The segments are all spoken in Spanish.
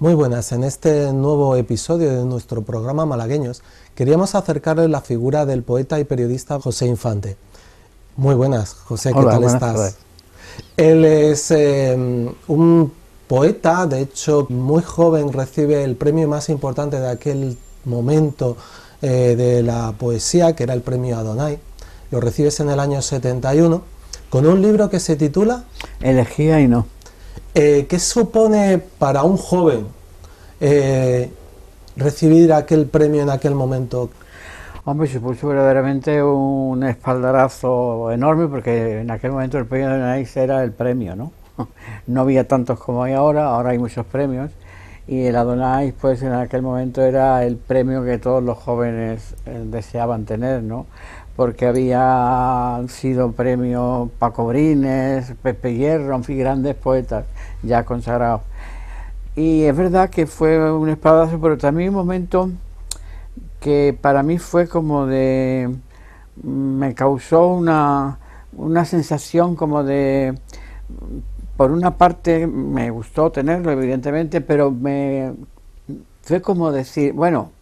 Muy buenas, en este nuevo episodio de nuestro programa Malagueños queríamos acercarles la figura del poeta y periodista José Infante. Muy buenas, José, ¿qué tal estás? Él es em, un poeta, de hecho, muy joven, recibe el premio más importante de aquel momento eh, de la poesía, que era el premio Adonai. Lo recibes en el año 71 con un libro que se titula Elegía y no. Eh, ¿Qué supone para un joven eh, recibir aquel premio en aquel momento. Hombre, supuso verdaderamente un espaldarazo enorme porque en aquel momento el premio de nice era el premio, ¿no? No había tantos como hay ahora, ahora hay muchos premios y el Adonais pues en aquel momento era el premio que todos los jóvenes eh, deseaban tener, ¿no? Porque había sido premio Paco Brines, Pepe Hierro, en fin, grandes poetas ya consagrados. Y es verdad que fue un espadazo, pero también un momento que para mí fue como de... me causó una, una sensación como de... Por una parte me gustó tenerlo, evidentemente, pero me fue como decir, bueno,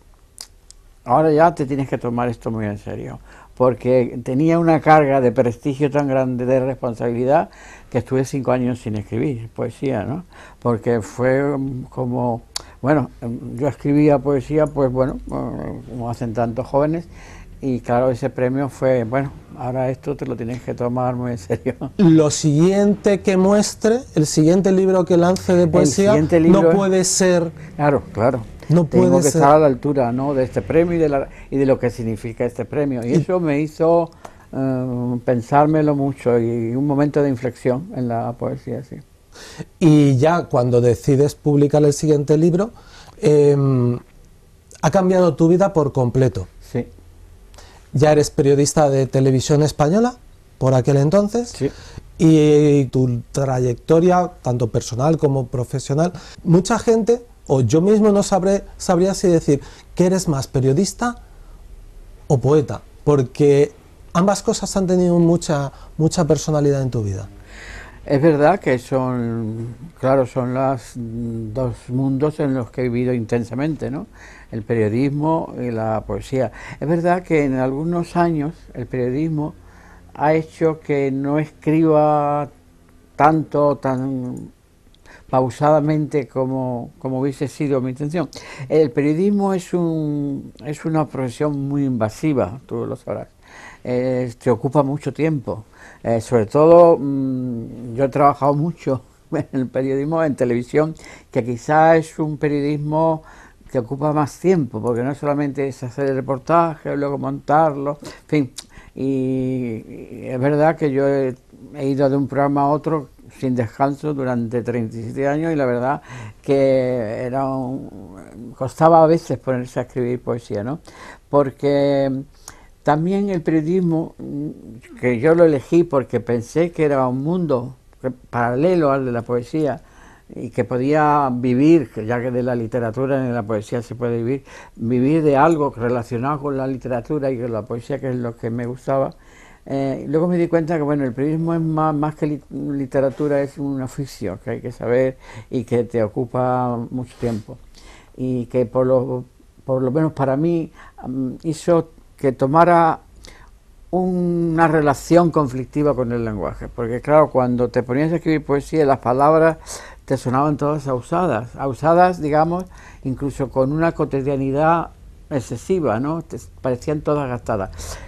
ahora ya te tienes que tomar esto muy en serio porque tenía una carga de prestigio tan grande, de responsabilidad, que estuve cinco años sin escribir poesía, ¿no? Porque fue um, como, bueno, um, yo escribía poesía, pues bueno, como hacen tantos jóvenes, y claro, ese premio fue, bueno, ahora esto te lo tienes que tomar muy en serio. Lo siguiente que muestre, el siguiente libro que lance de poesía, no puede ser... Claro, claro no puedo que estar a la altura ¿no? de este premio y de, lo que significa este premio. Y, eso me hizo eh, pensármelo mucho y un momento de inflexión en la poesía, sí. Y ya cuando decides publicar el siguiente libro, em, ha cambiado tu vida por completo. Sí. Ya eres periodista de televisión española por aquel entonces. Sí. Y tu trayectoria, tanto personal como profesional, mucha gente o yo mismo no sabré, sabría si decir que eres más periodista o poeta, porque ambas cosas han tenido mucha, mucha personalidad en tu vida. Es verdad que son, claro, son los dos mundos en los que he vivido intensamente, ¿no? El periodismo y la poesía. Es verdad que en algunos años el periodismo ha hecho que no escriba tanto, tan pausadamente como, hubiese sido mi intención. El periodismo es, un, es una profesión muy invasiva, tú lo sabrás. te ocupa mucho tiempo. Eh, sobre todo, mm, yo he trabajado mucho en el periodismo, en televisión, que quizás es un periodismo que ocupa más tiempo, porque no solamente es hacer el reportaje, luego montarlo, en fin. Y, es verdad que yo he ido de un programa a otro sin descanso durante 37 años y la verdad que era costaba a veces ponerse a escribir poesía, ¿no? Porque también el periodismo, mm, que yo lo elegí porque pensé que era un mundo paralelo al de la poesía, y que podía vivir, ya que de la literatura de la poesía se puede vivir, vivir de algo relacionado con la literatura y con la poesía, que es lo que me gustaba, eh, luego me di cuenta que bueno, el periodismo es más, que literatura, es un oficio que hay que saber y que te ocupa mucho tiempo. Y que por lo, menos para mí mm, hizo que tomara una relación conflictiva con el lenguaje, porque claro, cuando te ponías a escribir poesía, las palabras te sonaban todas ausadas, ausadas, digamos, incluso con una cotidianidad excesiva, ¿no? Te parecían todas gastadas.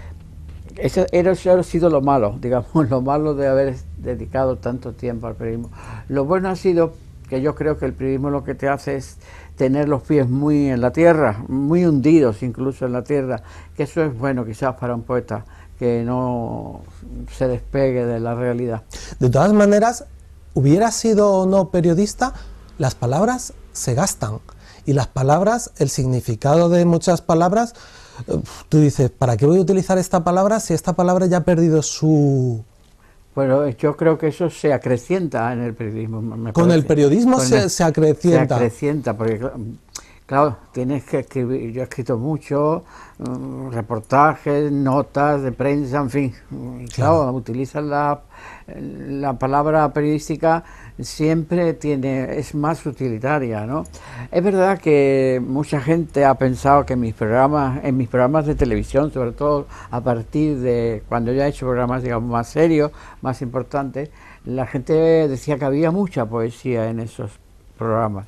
Eso ha sido lo malo, digamos, lo malo de haber dedicado tanto tiempo al periodismo. Lo bueno ha sido que yo creo que el periodismo lo que te hace es tener los pies muy en la tierra, muy hundidos incluso en la tierra, que eso es bueno quizás para un poeta que no se despegue de la realidad. De todas maneras, hubiera sido o no periodista, las palabras se gastan y las palabras, el significado de muchas palabras tú dices, ¿para qué voy a utilizar esta palabra si esta palabra ya ha perdido su... Bueno, yo creo que eso se acrecienta en el periodismo. Con el periodismo se, se, acrecienta. Se acrecienta, porque claro, tienes que escribir, yo he escrito mucho, mm, reportajes, notas de prensa, en fin, claro, utilizas la, la palabra periodística siempre tiene, es más utilitaria, ¿no? Es verdad que mucha gente ha pensado que mis programas, en mis programas de televisión, sobre todo a partir de cuando yo he hecho programas, digamos, más serios, más importantes, la gente decía que había mucha poesía en esos programas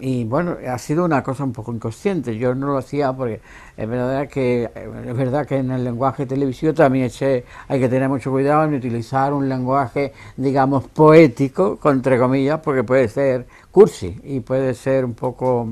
y bueno, ha sido una cosa un poco inconsciente. Yo no lo hacía porque es verdad que, es verdad que en el lenguaje televisivo también hay que tener mucho cuidado en utilizar un lenguaje, digamos, poético, entre comillas, porque puede ser cursi y puede ser un poco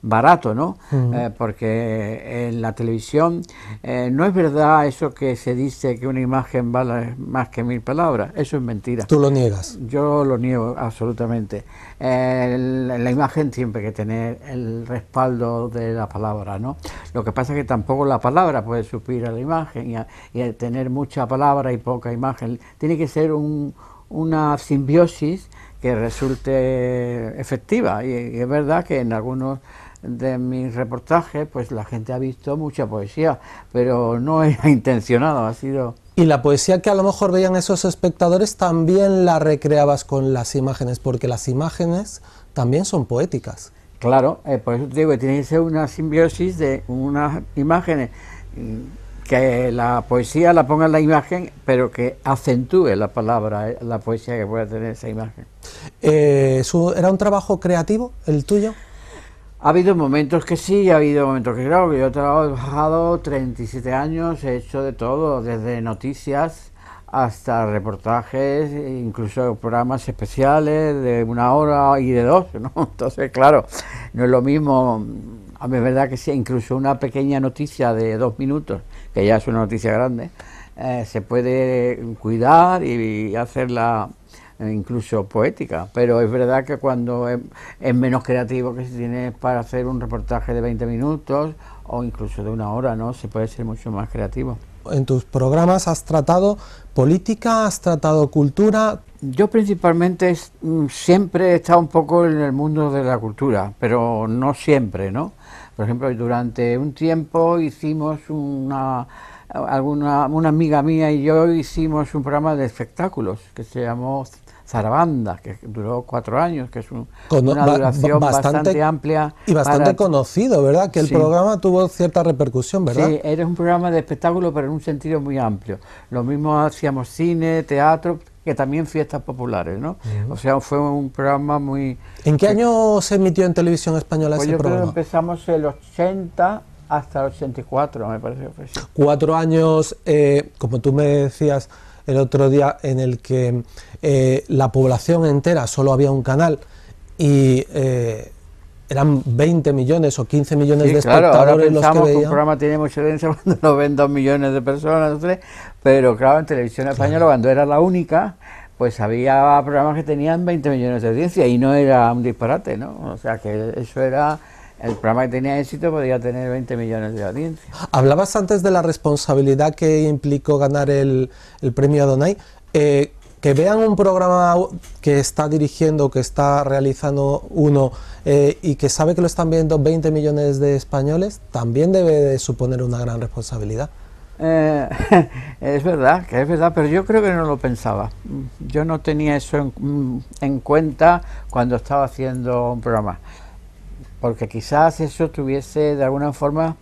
barato, ¿no? Eh, porque eh, en la televisión eh, no es verdad eso que se dice que una imagen vale más que mil palabras, eso es mentira. ¿Tú lo niegas? Yo lo niego absolutamente. la, imagen siempre que tener el respaldo de la palabra, ¿no? Lo que pasa es que tampoco la palabra puede suplir a la imagen y, tener mucha palabra y poca imagen. Tiene que ser un, una simbiosis que resulte efectiva y es verdad que en algunos de mi reportaje, pues la gente ha visto mucha poesía, pero no era intencionado, ha sido... Y la poesía que a lo mejor veían esos espectadores también la recreabas con las imágenes, porque las imágenes también son poéticas. Claro, eh, por eso te digo que tiene que ser una simbiosis de unas imágenes, mm, que la poesía la ponga en la imagen, pero que acentúe la palabra, eh, la poesía que pueda tener esa imagen. Eh, ¿Era un trabajo creativo el tuyo? Ha habido momentos que sí, ha habido momentos que que Yo he trabajado 37 años, he hecho de todo, desde noticias hasta reportajes, incluso programas especiales de una hora y de dos, ¿no? Entonces, claro, no es lo mismo, a mí es verdad que sí, incluso una pequeña noticia de dos minutos, que ya es una noticia grande, eh, se puede cuidar y hacerla eh, incluso poética, pero es verdad que cuando es, menos creativo que si tienes para hacer un reportaje de 20 minutos o incluso de una hora, ¿no? Se puede ser mucho más creativo. En tus programas has tratado política, has tratado cultura. Yo principalmente mm, siempre he estado un poco en el mundo de la cultura, pero no siempre, ¿no? Por ejemplo, durante un tiempo hicimos una alguna una amiga mía y yo hicimos un programa de espectáculos que se llamó Zarabanda, que duró cuatro años, que es una duración bastante, amplia. Y bastante conocido, ¿verdad? Que el programa tuvo cierta repercusión, ¿verdad? Sí, era un programa de espectáculo, pero en un sentido muy amplio. Lo mismo hacíamos cine, teatro, que también fiestas populares, ¿no? O sea, fue un programa muy... ¿En qué año se emitió en televisión española pues ese programa? Creo empezamos el 80 hasta el 84, me parece Cuatro años, eh, como tú me decías, el otro día en el que eh, la población entera solo había un canal y eh, eran 20 millones o 15 millones de espectadores claro, pensamos que, un programa tiene mucha audiencia cuando lo ven dos millones de personas, pero claro, en televisión española cuando era la única, pues había programas que tenían 20 millones de audiencia y no era un disparate, ¿no? O sea que eso era el programa que tenía éxito podía tener 20 millones de audiencias. Hablabas antes de la responsabilidad que implicó ganar el, el premio Adonai. Eh, que vean un programa que está dirigiendo, que está realizando uno eh, y que sabe que lo están viendo 20 millones de españoles, también debe de suponer una gran responsabilidad. Eh, es verdad, que es verdad, pero yo creo que no lo pensaba. Yo no tenía eso en, en cuenta cuando estaba haciendo un programa porque quizás eso estuviese de alguna forma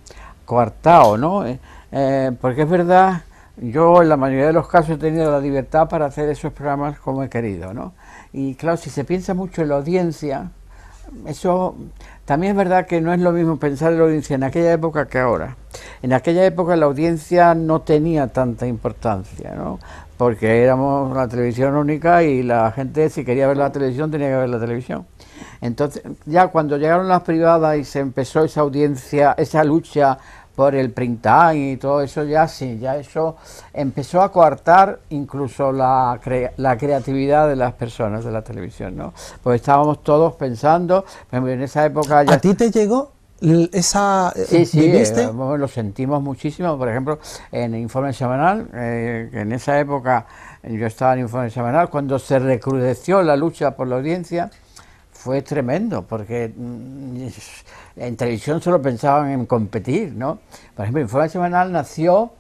coartado, ¿no? Eh, eh, porque es verdad, yo en la mayoría de los casos he tenido la libertad para hacer esos programas como he querido, ¿no? Y claro, si se piensa mucho en la audiencia, eso también es verdad que no es lo mismo pensar en la audiencia en aquella época que ahora. En aquella época la audiencia no tenía tanta importancia, ¿no? Porque éramos una televisión única y la gente si quería ver la televisión tenía que ver la televisión. Entonces, ya cuando llegaron las privadas y se empezó esa audiencia, esa lucha por el print time y todo eso, ya sí, ya eso empezó a coartar incluso la, la creatividad de las personas de la televisión, ¿no? Pues estábamos todos pensando, en esa época ya... ¿A ti te llegó esa eh, sí, sí, eh, lo sentimos muchísimo por ejemplo en el informe semanal eh, en esa época yo estaba en informe semanal cuando se recrudeció la lucha por la audiencia fue tremendo, porque mm, en televisión solo pensaban en competir, ¿no? Por ejemplo, Informe Semanal nació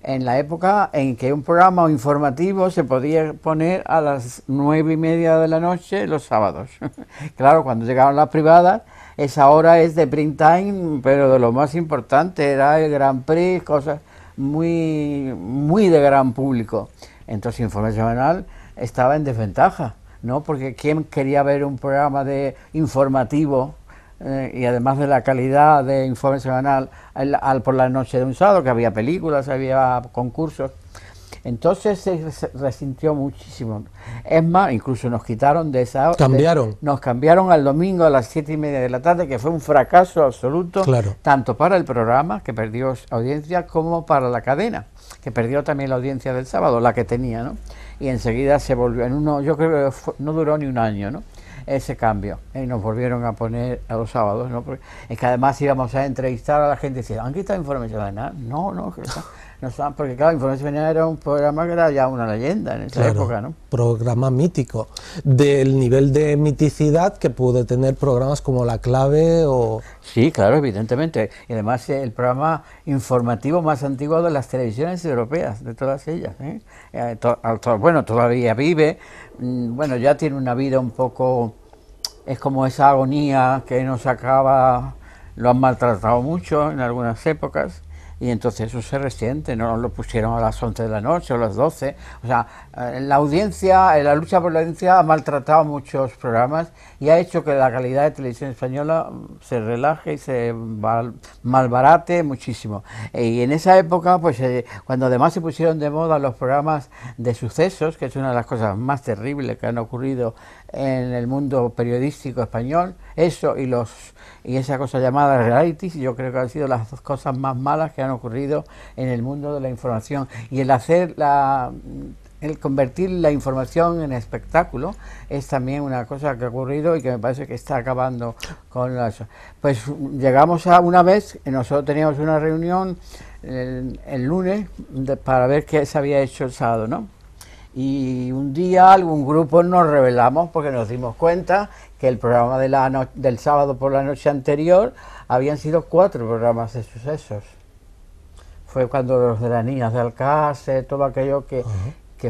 en la época en que un programa informativo se podía poner a las nueve y media de la noche los sábados. claro, cuando llegaron las privadas, esa hora es de print time, pero de lo más importante era el Gran Prix, cosas muy, muy de gran público. Entonces, Informe Semanal estaba en desventaja ¿no? Porque quién quería ver un programa de informativo eh, y además de la calidad de informe semanal al, por la noche de un sábado, que había películas, había concursos. Entonces se resintió muchísimo. Es más, incluso nos quitaron de esa hora. Cambiaron. nos cambiaron al domingo a las siete y media de la tarde, que fue un fracaso absoluto, claro. tanto para el programa, que perdió audiencia, como para la cadena, que perdió también la audiencia del sábado, la que tenía, ¿no? y enseguida se volvió, en uno, yo creo que no duró ni un año, ¿no? Ese cambio, y nos volvieron a poner a los sábados, es que además íbamos a entrevistar a la gente y decían, ¿han quitado información? No, no, que no saben porque claro, Información era un programa que era ya una leyenda en esa época, ¿no? Programa mítico, del nivel de miticidad que pudo tener programas como La Clave o... Sí, claro, evidentemente. Y además eh, el programa informativo más antiguo de las televisiones europeas, de todas ellas. ¿eh? eh bueno, todavía vive, mm, bueno, ya tiene una vida un poco... Es como esa agonía que nos acaba, lo han maltratado mucho en algunas épocas y entonces eso se resiente, no lo pusieron a las 11 de la noche o a las 12. O sea, eh, la audiencia, eh, la lucha por la audiencia ha maltratado muchos programas y ha hecho que la calidad de televisión española mm, se relaje y se malbarate muchísimo. Eh, y en esa época, pues cuando además se pusieron de moda los programas de sucesos, que es una de las cosas más terribles que han ocurrido en el mundo periodístico español. Eso y los y esa cosa llamada reality... yo creo que han sido las dos cosas más malas que han ocurrido en el mundo de la información y el hacer la el convertir la información en espectáculo es también una cosa que ha ocurrido y que me parece que está acabando con las... Pues llegamos a una vez, nosotros teníamos una reunión el, lunes para ver qué se había hecho el sábado, ¿no? Y un día algún grupo nos revelamos porque nos dimos cuenta que el programa de la del sábado por la noche anterior habían sido cuatro programas de sucesos. Fue cuando los de las niñas de Alcácer, todo aquello que,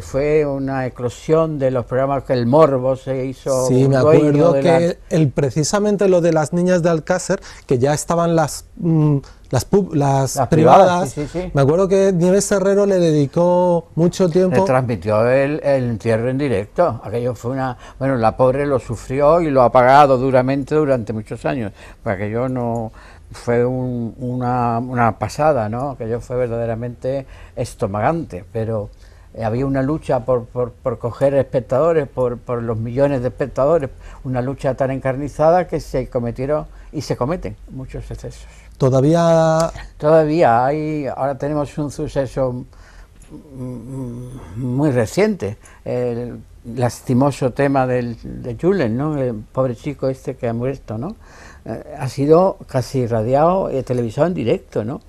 fue una eclosión de los programas que el morbo se hizo. Sí, me acuerdo que el, precisamente lo de las niñas de Alcácer, que ya estaban las... Mm, las, privadas. Me acuerdo que Nieves Herrero le dedicó mucho tiempo. Le transmitió el, entierro en directo. Aquello fue una. Bueno, la pobre lo sufrió y lo ha pagado duramente durante muchos años. Para pues no. Fue una, una pasada, ¿no? Aquello fue verdaderamente estomagante, pero eh, había una lucha por, por, coger espectadores, por, los millones de espectadores, una lucha tan encarnizada que se cometieron y se cometen muchos excesos. Todavía... Todavía hay, ahora tenemos un suceso muy reciente, el lastimoso tema del, de Julen, ¿no? el pobre chico este que ha muerto, ¿no? Eh, ha sido casi radiado y eh, televisado en directo, ¿no?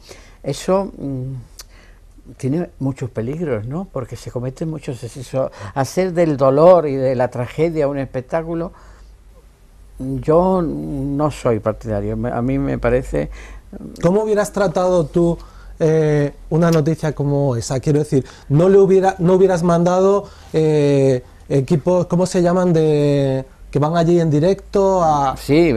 Eso mm, tiene muchos peligros, ¿no? Porque se cometen muchos excesos. Hacer del dolor y de la tragedia un espectáculo, yo no soy partidario. A mí me parece ¿Cómo hubieras tratado tú eh, una noticia como esa? Quiero decir, no le hubiera, no hubieras mandado eh, equipos, ¿cómo se llaman? de que van allí en directo a. Sí,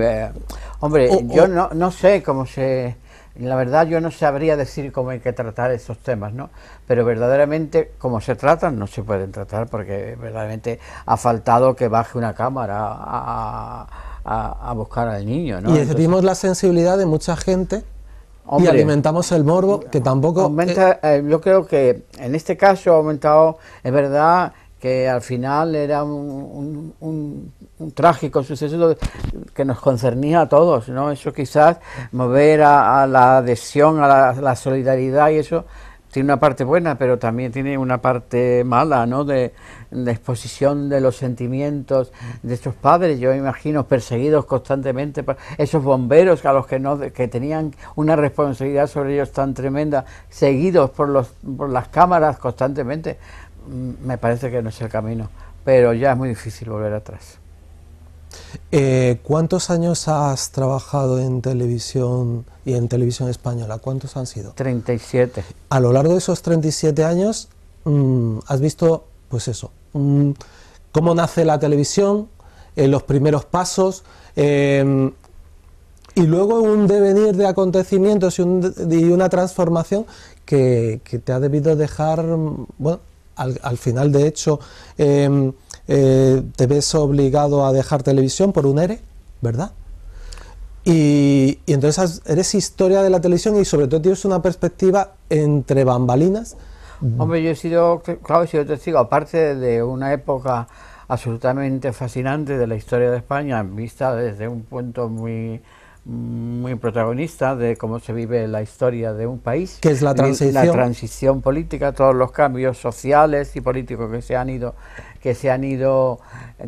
hombre, yo No, no sé cómo se. La verdad yo no sabría decir cómo hay que tratar esos temas, ¿no? Pero verdaderamente, como se tratan, no se pueden tratar porque verdaderamente ha faltado que baje una cámara a, a, buscar al niño. Y decidimos la sensibilidad de mucha gente y alimentamos el morbo, que tampoco... Eh, aumenta, eh, yo creo que en este caso ha aumentado, es verdad que al final era un, trágico suceso que nos concernía a todos, ¿no? Eso quizás mover a, la adhesión, a la, solidaridad y eso tiene una parte buena, pero también tiene una parte mala, ¿no? la exposición de los sentimientos de estos padres, yo me imagino perseguidos constantemente por esos bomberos a los que no que tenían una responsabilidad sobre ellos tan tremenda, seguidos por las cámaras constantemente, mm, me parece que no es el camino, pero ya es muy difícil volver atrás. Eh, ¿Cuántos años has trabajado en televisión y en televisión española? ¿Cuántos han sido? 37. A lo largo de esos 37 años, mm, has visto, pues eso, cómo nace la televisión, eh, los primeros pasos. Em, y luego un devenir de acontecimientos y, una transformación que, te ha debido dejar, bueno, al, final de hecho em, eh, te ves obligado a dejar televisión por un ERE, ¿verdad? y entonces eres historia de la televisión y sobre todo tienes una perspectiva entre bambalinas Hombre, yo he sido, claro, he sido testigo, aparte de una época absolutamente fascinante de la historia de España, vista desde un punto muy muy protagonista de cómo se vive la historia de un país, que es la transición, la transición política, todos los cambios sociales y políticos que se han ido que se han ido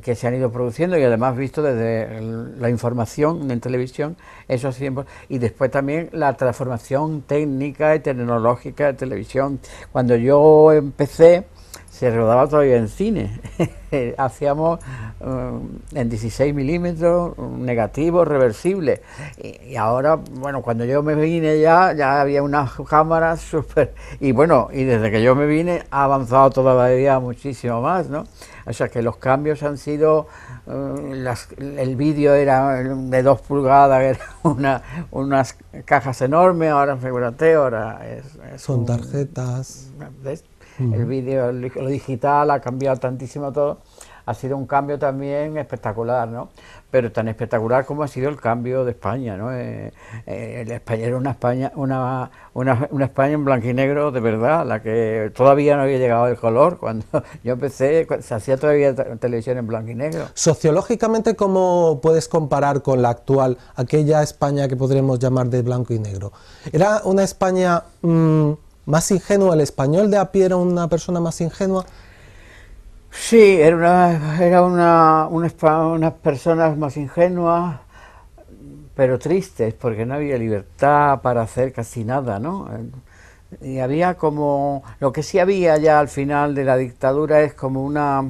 que se han ido produciendo y además visto desde la información en televisión esos siempre y después también la transformación técnica y tecnológica de televisión. Cuando yo empecé se rodaba todavía en cine, hacíamos eh, en 16 milímetros, negativo, reversible. Y, ahora, bueno, cuando yo me vine ya, ya había unas cámaras súper... Y bueno, y desde que yo me vine ha avanzado todavía muchísimo más, ¿no? O sea que los cambios han sido, eh, el vídeo era de dos pulgadas, era unas cajas enormes, ahora figúrate, ahora es... Son tarjetas. Mm. El vídeo, lo digital ha cambiado tantísimo todo. Ha sido un cambio también espectacular, ¿no? pero tan espectacular como ha sido el cambio de España. ¿no? Eh, eh, español era una España, una, una, España en blanco y negro de verdad, la que todavía no había llegado el color. Cuando yo empecé, se hacía todavía televisión en blanco y negro. Sociológicamente, ¿cómo puedes comparar con la actual, aquella España que podríamos llamar de blanco y negro? ¿Era una España mm, más ingenua? ¿El español de a pie era una persona más ingenua? Sí, eran una, era una, unas, personas más ingenuas, pero tristes, porque no había libertad para hacer casi nada, ¿no? Y había como, lo que sí había ya al final de la dictadura es como una,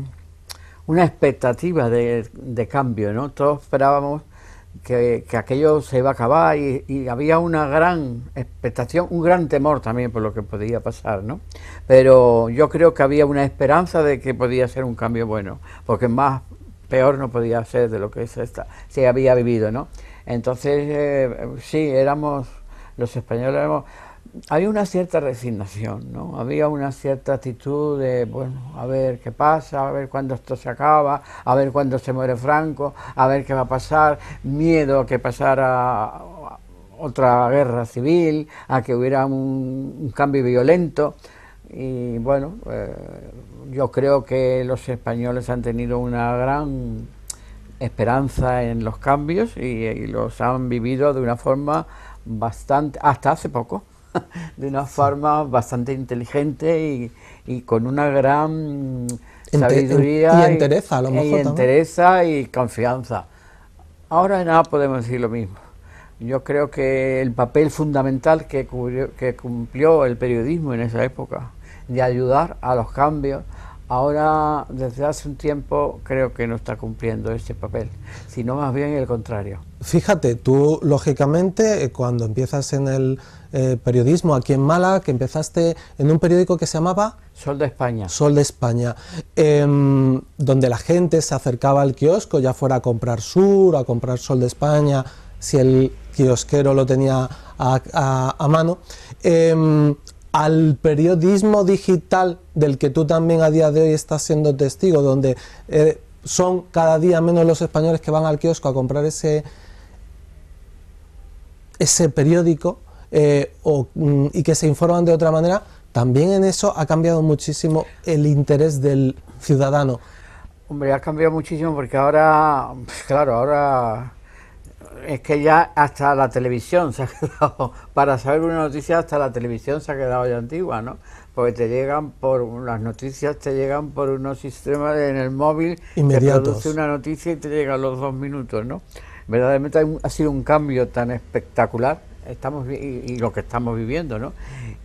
expectativa de, de cambio, ¿no? Todos esperábamos que, aquello se iba a acabar y, había una gran expectación, un gran temor también por lo que podía pasar, ¿no? Pero yo creo que había una esperanza de que podía ser un cambio bueno, porque más peor no podía ser de lo que se, había vivido, ¿no? Entonces, eh, sí, éramos, los españoles éramos había una cierta resignación, ¿no? Había una cierta actitud de, bueno, a ver qué pasa, a ver cuándo esto se acaba, a ver cuándo se muere Franco, a ver qué va a pasar, miedo a que pasara otra guerra civil, a que hubiera un, cambio violento. Y bueno, eh, yo creo que los españoles han tenido una gran esperanza en los cambios y los han vivido de una forma bastante, hasta hace poco, de una forma bastante inteligente y, con una gran sabiduría. y entereza, a lo mejor. Y entereza y confianza. Ahora nada podemos decir lo mismo. Yo creo que el papel fundamental que, que cumplió el periodismo en esa época, de ayudar a los cambios, ahora desde hace un tiempo creo que no está cumpliendo ese papel, sino más bien el contrario. Fíjate, tú lógicamente eh, cuando empiezas en el eh, periodismo aquí en mala que empezaste en un periódico que se llamaba Sol de España. Sol de España, em, donde la gente se acercaba al kiosco, ya fuera a comprar Sur, a comprar Sol de España, si el kiosquero lo tenía a, mano. Em, al periodismo digital del que tú también a día de hoy estás siendo testigo, donde eh, son cada día menos los españoles que van al kiosco a comprar ese, ese periódico eh, mm, y que se informan de otra manera, también en eso ha cambiado muchísimo el interés del ciudadano. Hombre, ha cambiado muchísimo porque ahora, pues claro, ahora es que ya hasta la televisión se ha quedado, para saber una noticia hasta la televisión se ha quedado ya antigua, ¿no? Porque te llegan por, las noticias te llegan por unos sistemas en el móvil, te produce una noticia y te llega los dos minutos, ¿no? Verdaderamente ha sido un cambio tan espectacular estamos y, y lo que estamos viviendo, ¿no?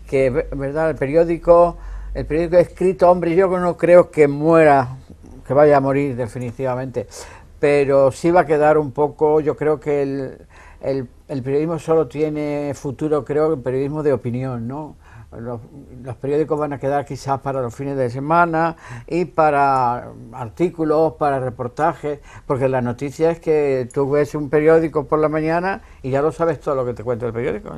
Que, ¿verdad? El periódico, el periódico escrito, hombre, yo no creo que muera, que vaya a morir definitivamente, pero sí va a quedar un poco, yo creo que el, el, periodismo solo tiene futuro, creo, el periodismo de opinión, ¿no? Los, periódicos van a quedar quizás para los fines de semana y para artículos, para reportajes, porque la noticia es que tú ves un periódico por la mañana y ya lo sabes todo lo que te cuenta el periódico.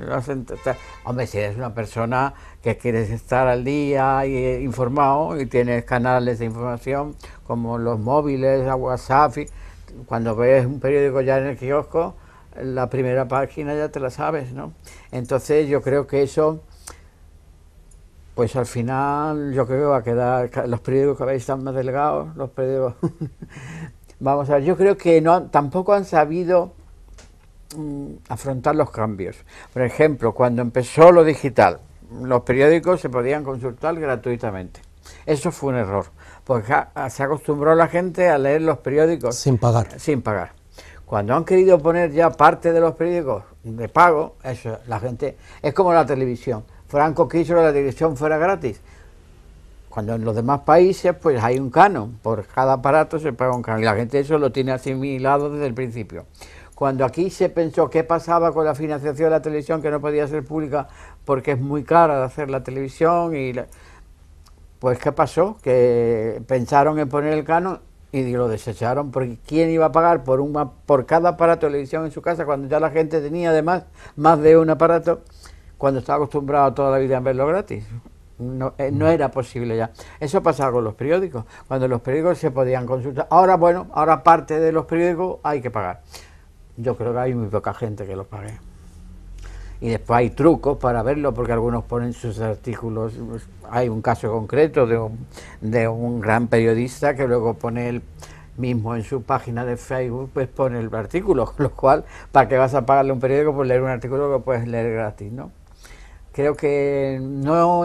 Hombre, si eres una persona que quieres estar al día y eh, informado y tienes canales de información como los móviles, WhatsApp, cuando ves un periódico ya en el kiosco, la primera página ya te la sabes, ¿no? Entonces yo creo que eso, pues al final yo creo que va a quedar, los periódicos que veis están más delgados, los periódicos... Vamos a ver, yo creo que no, tampoco han sabido mm, afrontar los cambios. Por ejemplo, cuando empezó lo digital, los periódicos se podían consultar gratuitamente. Eso fue un error pues se acostumbró la gente a leer los periódicos. Sin pagar. Sin pagar. Cuando han querido poner ya parte de los periódicos de pago, eso, la gente. Es como la televisión. Franco quiso que la televisión fuera gratis. Cuando en los demás países, pues hay un canon. Por cada aparato se paga un canon. Y la gente eso lo tiene asimilado desde el principio cuando aquí se pensó qué pasaba con la financiación de la televisión que no podía ser pública porque es muy cara de hacer la televisión y la, pues ¿qué pasó? Que pensaron en poner el canon y lo desecharon, porque ¿quién iba a pagar por, un, por cada aparato de televisión en su casa cuando ya la gente tenía además más de un aparato, cuando estaba acostumbrado toda la vida a verlo gratis? No, eh, no, era posible ya. Eso pasaba con los periódicos, cuando los periódicos se podían consultar. Ahora, bueno, ahora parte de los periódicos hay que pagar. Yo creo que hay muy poca gente que los pague y después hay trucos para verlo porque algunos ponen sus artículos. Pues, hay un caso concreto de un, de un gran periodista que luego pone el mismo en su página de Facebook pues pone el artículo, con lo cual, ¿para qué vas a pagarle un periódico por leer un artículo que puedes leer gratis, no? Creo que no,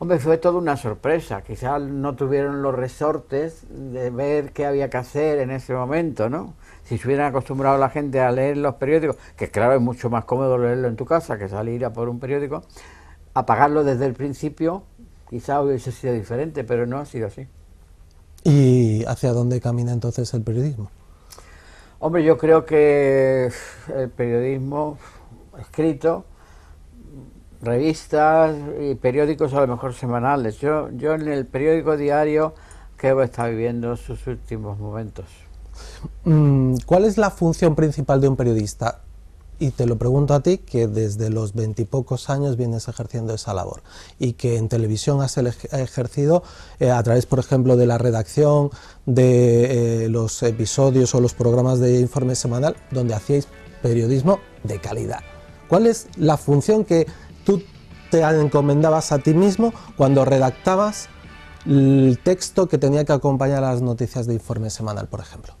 hombre, fue toda una sorpresa, quizás no tuvieron los resortes de ver qué había que hacer en ese momento, ¿no? si se hubieran acostumbrado la gente a leer los periódicos, que claro, es mucho más cómodo leerlo en tu casa que salir a por un periódico, apagarlo desde el principio, quizá hubiese sido diferente, pero no ha sido así. ¿Y hacia dónde camina entonces el periodismo? Hombre, yo creo que el periodismo escrito, revistas y periódicos a lo mejor semanales. Yo, yo en el periódico diario creo que está viviendo sus últimos momentos. Mm, ¿Cuál es la función principal de un periodista? y te lo pregunto a ti, que desde los veintipocos años vienes ejerciendo esa labor y que en televisión has ejercido eh, a través, por ejemplo, de la redacción, de eh, los episodios o los programas de informe semanal, donde hacíais periodismo de calidad. ¿Cuál es la función que tú te encomendabas a ti mismo cuando redactabas el texto que tenía que acompañar las noticias de informe semanal, por ejemplo?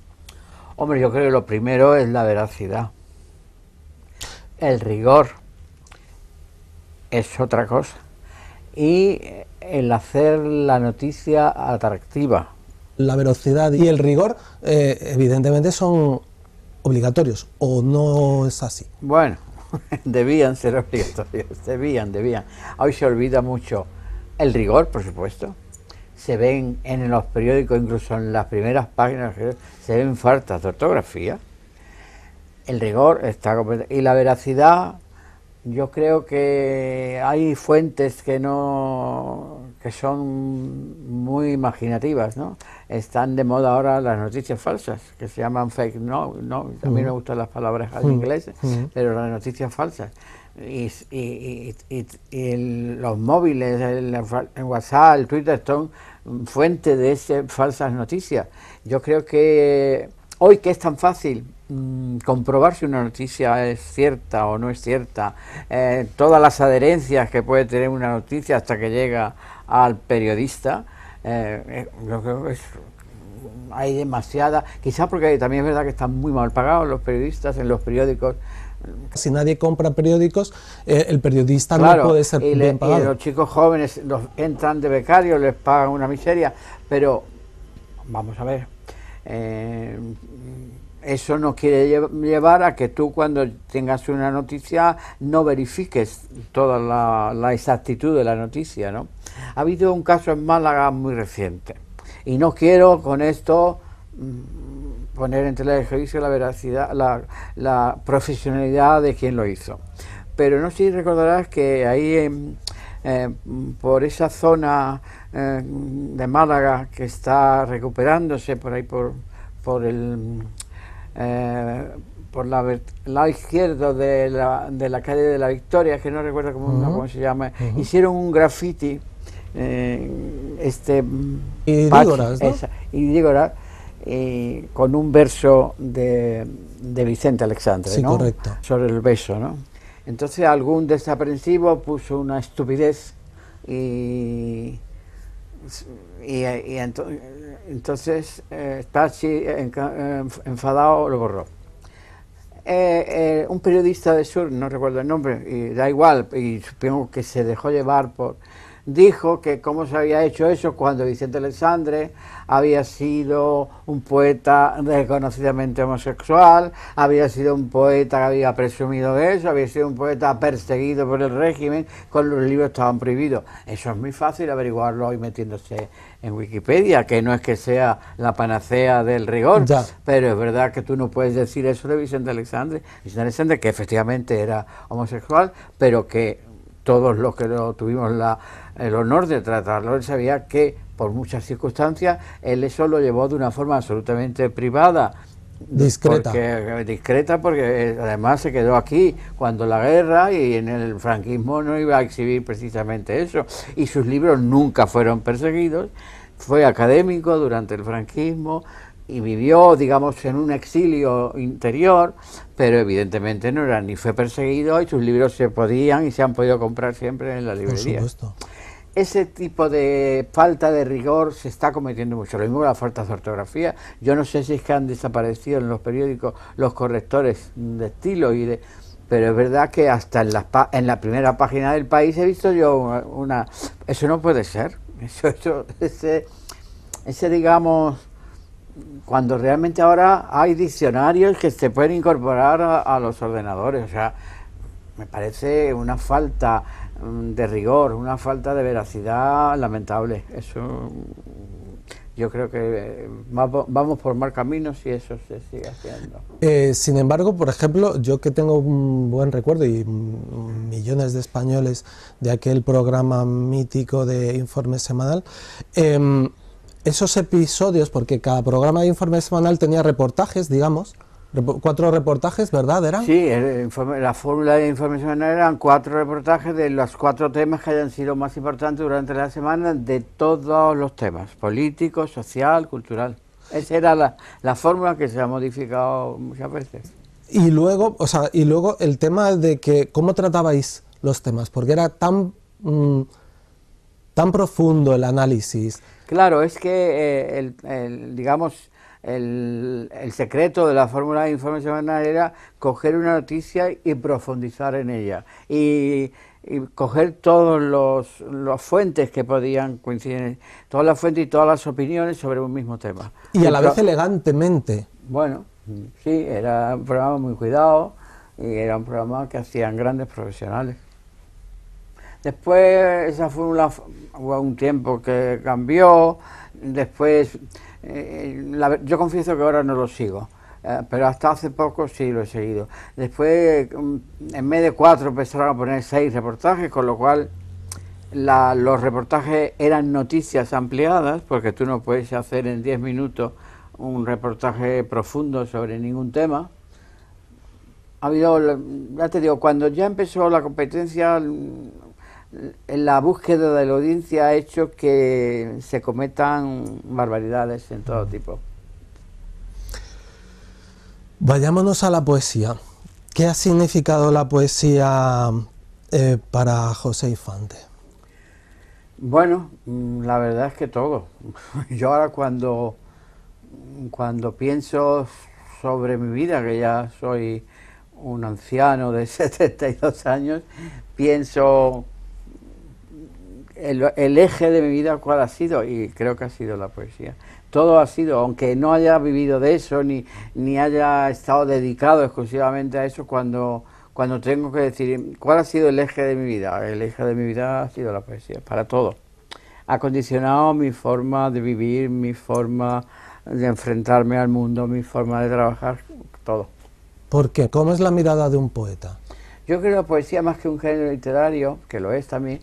Hombre, yo creo que lo primero es la veracidad. El rigor es otra cosa. Y el hacer la noticia atractiva. La velocidad y el rigor, eh, evidentemente, son obligatorios, o no es así. Bueno, debían ser obligatorios, debían, debían. Hoy se olvida mucho el rigor, por supuesto, se ven en los periódicos, incluso en las primeras páginas, se ven faltas de ortografía. El rigor está completo. Y la veracidad, yo creo que hay fuentes que no que son muy imaginativas, ¿no? Están de moda ahora las noticias falsas, que se llaman fake no, no, a mí mm. me gustan las palabras en mm. inglés, mm. pero las noticias falsas y eh, eh, los móviles, el, WhatsApp, el Twitter son fuentes de esas falsas noticias. Yo creo que hoy que es tan fácil mm, comprobar si una noticia es cierta o no es cierta, eh, todas las adherencias que puede tener una noticia hasta que llega al periodista, eh, yo creo que hay demasiada, quizás porque también es verdad que están muy mal pagados los periodistas en los periódicos si nadie compra periódicos, eh, el periodista no puede ser bien pagado. Y los chicos jóvenes los entran de becario, les pagan una miseria, pero vamos a ver. Eh, eso no quiere llevar a que tú cuando tengas una noticia no verifiques toda la, exactitud de la noticia, ¿no? Ha habido un caso en Málaga muy reciente y no quiero con esto mm, poner entre tela de la veracidad, la, profesionalidad de quien lo hizo. Pero no sé si recordarás que ahí eh, por esa zona eh, de Málaga que está recuperándose por ahí por, por el eh, por la izquierda de la, de la calle de la Victoria, que no recuerdo cómo, se llama, hicieron un graffiti, este... Y Dígoras, ¿no? ...y eh, con un verso de, Vicente Alexandre, Sobre el beso, ¿no? Entonces algún desaprensivo puso una estupidez y, entonces está eh, Pachi enfadado lo borró. Eh, un periodista de Sur, no recuerdo el nombre, y da igual, y supongo que se dejó llevar por dijo que cómo se había hecho eso cuando Vicente Alexandre había sido un poeta reconocidamente homosexual, había sido un poeta que había presumido de eso, había sido un poeta perseguido por el régimen, con los libros estaban prohibidos. Eso es muy fácil averiguarlo hoy metiéndose en Wikipedia, que no es que sea la panacea del rigor, pero es verdad que tú no puedes decir eso de Vicente Alexandre. Vicente Alexandre que efectivamente era homosexual, pero que todos los que tuvimos la el honor de tratarlo. Él sabía que por muchas circunstancias él eso lo llevó de una forma absolutamente privada. Discreta. Eh, discreta porque eh, además se quedó aquí cuando la guerra y en el franquismo no iba a exhibir precisamente eso. Y sus libros nunca fueron perseguidos. Fue académico durante el franquismo y vivió, digamos, en un exilio interior, pero evidentemente no era ni fue perseguido y sus libros se podían y se han podido comprar siempre en la librería ese tipo de falta de rigor se está cometiendo mucho. Lo mismo las faltas de ortografía. Yo no sé si es que han desaparecido en los periódicos los correctores de estilo y de... Pero es verdad que hasta en la, en la primera página del país he visto yo una... eso no puede ser. Eso, eso, ese, ese, digamos, cuando realmente ahora hay diccionarios que se pueden incorporar a los ordenadores. O sea, me parece una falta Mm, de rigor, una falta de veracidad lamentable. Eso mm, yo creo que eh, vamos por mal camino si eso se sigue haciendo. Eh, sin embargo, por ejemplo, yo que tengo un buen recuerdo y mm, millones de españoles de aquel programa mítico de informe semanal, em, esos episodios, porque cada programa de informe semanal tenía reportajes, digamos, cuatro reportajes, ¿verdad? ¿Eran? Sí, la fórmula de información eran cuatro reportajes de los cuatro temas que hayan sido más importantes durante la semana, de todos los temas, político, social, cultural. Esa era la, fórmula que se ha modificado muchas veces. Y luego, o sea, y luego el tema de que cómo tratabais los temas, porque era tan, mm, tan profundo el análisis. Claro, es que eh, el, el, digamos, el, secreto de la fórmula de semanal era coger una noticia y profundizar en ella. Y coger todas los, las fuentes que podían coincidir, todas las fuentes y todas las opiniones sobre un mismo tema. Y a la vez elegantemente. Bueno, sí, era un programa muy cuidado y era un programa que hacían grandes profesionales. Después esa fórmula hubo un tiempo que cambió, después eh, yo confieso que ahora no lo sigo, eh, pero hasta hace poco sí lo he seguido. Después, mm, en vez de cuatro, empezaron a poner seis reportajes, con lo cual los reportajes eran noticias ampliadas, porque tú no puedes hacer en diez minutos un reportaje profundo sobre ningún tema. Ha habido, ya te digo, cuando ya empezó la competencia, la búsqueda de la audiencia ha hecho que se cometan barbaridades en todo tipo. Vayámonos a la poesía. ¿Qué ha significado la poesía eh, para José Infante? Bueno, la verdad es que todo. Yo ahora cuando, cuando pienso sobre mi vida, que ya soy un anciano de 72 años, pienso el, eje de mi vida cuál ha sido, y creo que ha sido la poesía. Todo ha sido, aunque no haya vivido de eso, ni, ni haya estado dedicado exclusivamente a eso, cuando, cuando tengo que decir cuál ha sido el eje de mi vida, el eje de mi vida ha sido la poesía, para todo. Ha condicionado mi forma de vivir, mi forma de enfrentarme al mundo, mi forma de trabajar, todo. ¿Por qué? ¿Cómo es la mirada de un poeta? Yo creo que la poesía, más que un género literario, que lo es también,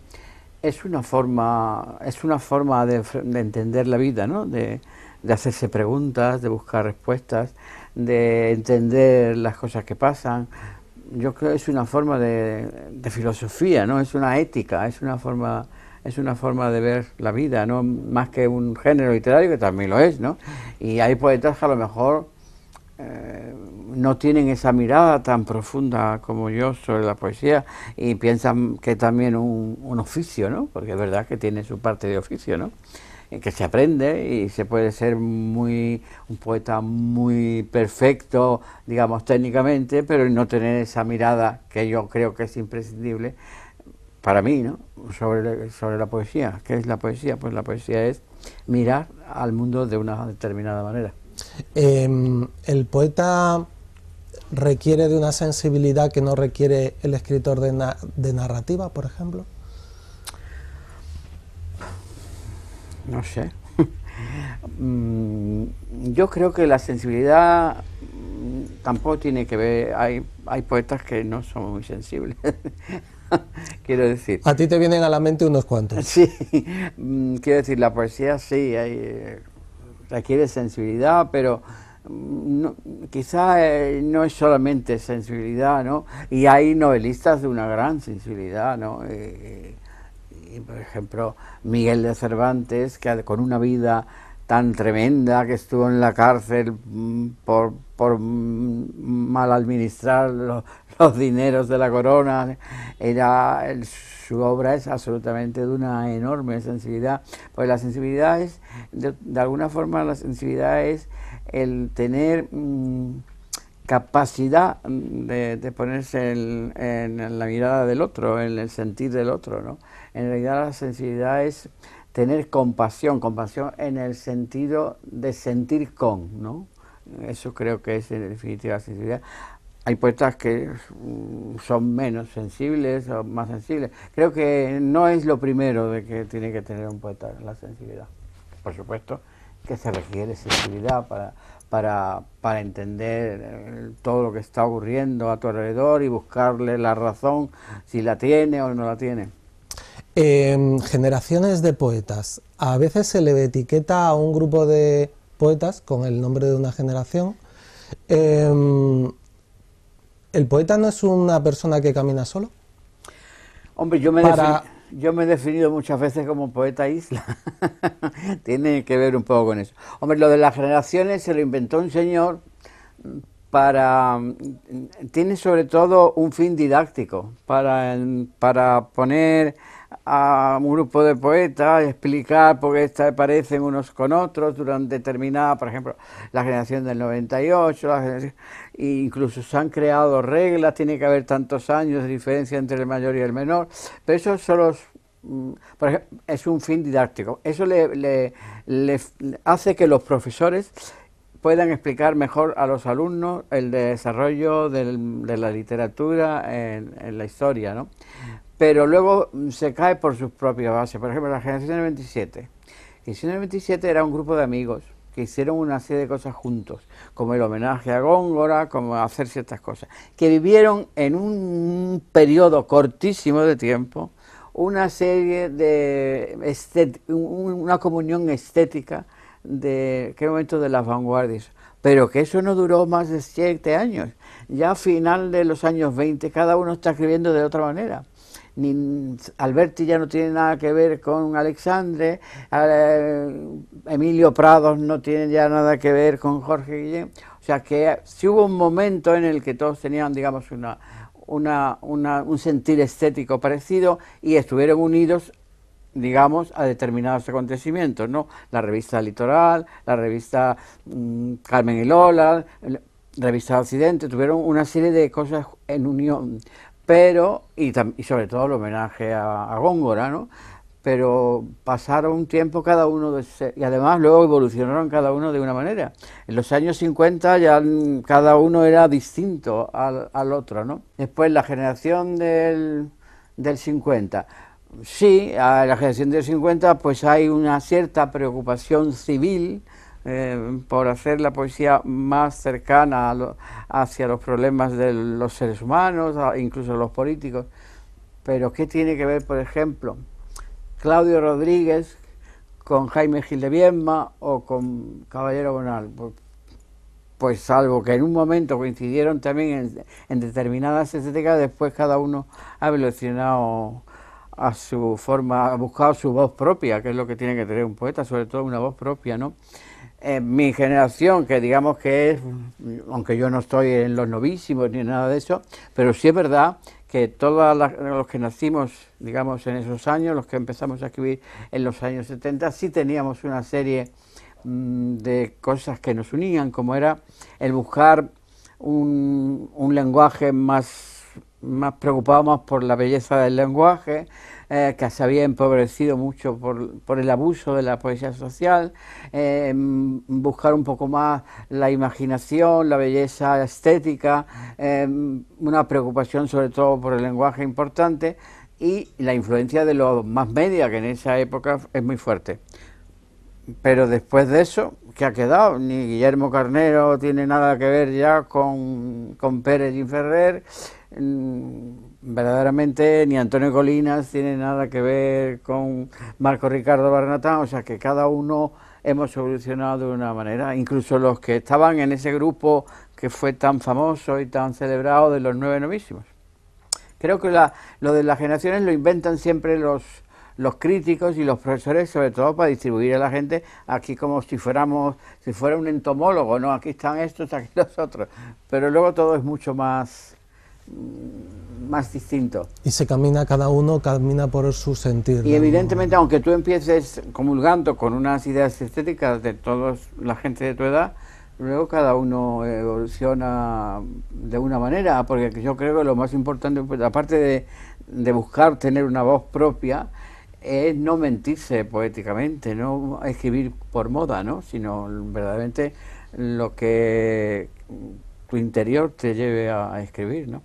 es una forma, es una forma de, entender la vida, ¿no? De, de, hacerse preguntas, de buscar respuestas, de entender las cosas que pasan. Yo creo que es una forma de, de filosofía, ¿no? Es una ética, es una forma, es una forma de ver la vida, ¿no? Más que un género literario que también lo es, ¿no? Y hay poetas que a lo mejor no tienen esa mirada tan profunda como yo sobre la poesía y piensan que también un, oficio, ¿no? Porque es verdad que tiene su parte de oficio, ¿no? Eh, que se aprende y se puede ser muy un poeta muy perfecto, digamos técnicamente, pero no tener esa mirada que yo creo que es imprescindible para mí, ¿no? Sobre, sobre la poesía. ¿Qué es la poesía? Pues la poesía es mirar al mundo de una determinada manera. Em, el poeta requiere de una sensibilidad que no requiere el escritor de, narrativa, por ejemplo. No sé. Mm, yo creo que la sensibilidad mm, tampoco tiene que ver, hay, hay poetas que no son muy sensibles, quiero decir. A ti te vienen a la mente unos cuantos. Sí, mm, quiero decir, la poesía sí, hay, eh, requiere sensibilidad, pero mm, quizá eh, no es solamente sensibilidad, ¿no? Y hay novelistas de una gran sensibilidad, ¿no? Eh, eh, por ejemplo, Miguel de Cervantes, que con una vida tan tremenda que estuvo en la cárcel mm, por, mm, mal administrar los, dineros de la corona. Era, su obra es absolutamente de una enorme sensibilidad, pues la sensibilidad es, de, alguna forma, la sensibilidad es el tener mm, capacidad de, ponerse en, en, la mirada del otro, en el sentir del otro. ¿no? En realidad la sensibilidad es tener compasión, compasión en el sentido de sentir con, ¿no? Eso creo que es en definitiva sensibilidad. Hay poetas que mm, son menos sensibles o más sensibles. Creo que no es lo primero de que tiene que tener un poeta, la sensibilidad. Por supuesto que se requiere sensibilidad para, para, para entender eh, todo lo que está ocurriendo a tu alrededor y buscarle la razón, si la tiene o no la tiene. Em, generaciones de poetas. A veces se le etiqueta a un grupo de poetas con el nombre de una generación. Em, ¿El poeta no es una persona que camina solo? Hombre, yo me, yo me he definido muchas veces como poeta isla. Tiene que ver un poco con eso. Hombre, lo de las generaciones se lo inventó un señor para mm, tiene sobre todo un fin didáctico para, mm, para poner a un grupo de poetas, explicar por qué parecen unos con otros durante determinada, por ejemplo, la generación del 98, e incluso se han creado reglas, tiene que haber tantos años de diferencia entre el mayor y el menor, pero eso solo es mm, un fin didáctico. Eso le, hace que los profesores puedan explicar mejor a los alumnos el desarrollo de la literatura en, en la historia, ¿no? pero luego mm, se cae por sus propias bases. Por ejemplo, la generación del 27. La generación del 27 era un grupo de amigos que hicieron una serie de cosas juntos, como el homenaje a Góngora, como hacer ciertas cosas, que vivieron en un periodo cortísimo de tiempo una serie de una comunión estética de qué momento de las vanguardias, pero que eso no duró más de siete años. Ya a final de los años 20 cada uno está escribiendo de otra manera ni Alberti ya no tiene nada que ver con Alexandre, eh, Emilio Prados no tiene ya nada que ver con Jorge Guillén. O sea que eh, si hubo un momento en el que todos tenían, digamos, una, un sentir estético parecido y estuvieron unidos digamos, a determinados acontecimientos, ¿no? La revista Litoral, la revista mm, Carmen y Lola, la revista Occidente, tuvieron una serie de cosas en unión pero, y, sobre todo el homenaje a, Góngora, ¿no? Pero pasaron un tiempo cada uno, de y además luego evolucionaron cada uno de una manera. En los años 50 ya cada uno era distinto al, otro, ¿no? Después la generación del, del 50, Sí, a la generación del 50 pues hay una cierta preocupación civil eh, por hacer la poesía más cercana hacia los problemas de los seres humanos, incluso los políticos. Pero ¿qué tiene que ver, por ejemplo, Claudio Rodríguez con Jaime Gil de Viedma o con Caballero Bonal? Pues, pues algo que en un momento coincidieron también en, en determinadas estéticas, después cada uno ha evolucionado a su forma, ha buscado su voz propia, que es lo que tiene que tener un poeta, sobre todo una voz propia, ¿no? en eh, mi generación, que digamos que es, aunque yo no estoy en los novísimos ni nada de eso, pero sí es verdad que todos los que nacimos, digamos, en esos años, los que empezamos a escribir en los años 70, sí teníamos una serie mm, de cosas que nos unían, como era el buscar un, lenguaje más, más preocupado por la belleza del lenguaje, eh, que se había empobrecido mucho por, el abuso de la poesía social, eh, mm, buscar un poco más la imaginación, la belleza estética, eh, una preocupación sobre todo por el lenguaje importante y la influencia de los más media, que en esa época es muy fuerte. Pero después de eso, ¿qué ha quedado? Ni Guillermo Carnero tiene nada que ver ya con, con Pérez y Ferrer mm, verdaderamente ni Antonio Colinas tiene nada que ver con Marco Ricardo Barnatán, o sea que cada uno hemos evolucionado de una manera, incluso los que estaban en ese grupo que fue tan famoso y tan celebrado de los nueve novísimos. Creo que lo de las generaciones lo inventan siempre los, los críticos y los profesores, sobre todo para distribuir a la gente aquí como si fuéramos, si fuera un entomólogo, ¿no? Aquí están estos, aquí los otros. Pero luego todo es mucho más más distinto. Y se camina, cada uno camina por su sentir. Y evidentemente, aunque tú empieces comulgando con unas ideas estéticas de toda la gente de tu edad, luego cada uno evoluciona de una manera, porque yo creo que lo más importante, pues, aparte de, buscar tener una voz propia, es no mentirse poéticamente, no escribir por moda, ¿no? sino verdaderamente lo que tu interior te lleve a escribir. ¿no?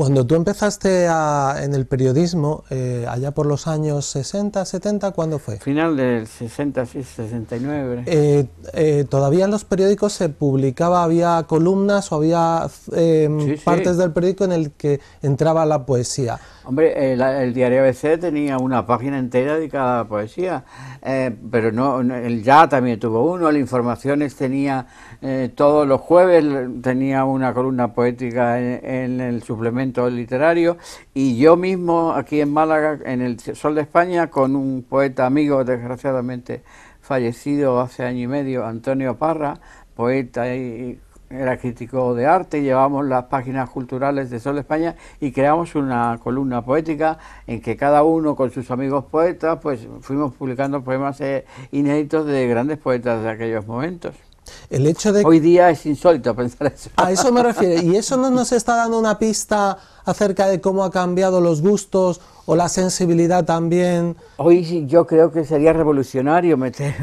Cuando tú empezaste en el periodismo, eh, allá por los años 60, 70, ¿cuándo fue? Final del 60, 69. Eh, eh, ¿Todavía en los periódicos se publicaba, había columnas o había eh, partes del periódico en el que entraba la poesía? Hombre, eh, el, diario ABC tenía una página entera de cada poesía, eh, pero no, el Ya también tuvo uno, el Informaciones tenía eh, todos los jueves, tenía una columna poética en, el suplemento literario y yo mismo aquí en Málaga, en el Sol de España, con un poeta amigo desgraciadamente fallecido hace año y medio, Antonio Parra, poeta y era crítico de arte, llevamos las páginas culturales de Sol España y creamos una columna poética en que cada uno con sus amigos poetas, pues fuimos publicando poemas eh, inéditos de grandes poetas de aquellos momentos. El hecho de Hoy día es insólito pensar eso. A eso me refiero. ¿Y eso no nos está dando una pista acerca de cómo ha cambiado los gustos o la sensibilidad también? Hoy yo creo que sería revolucionario meter...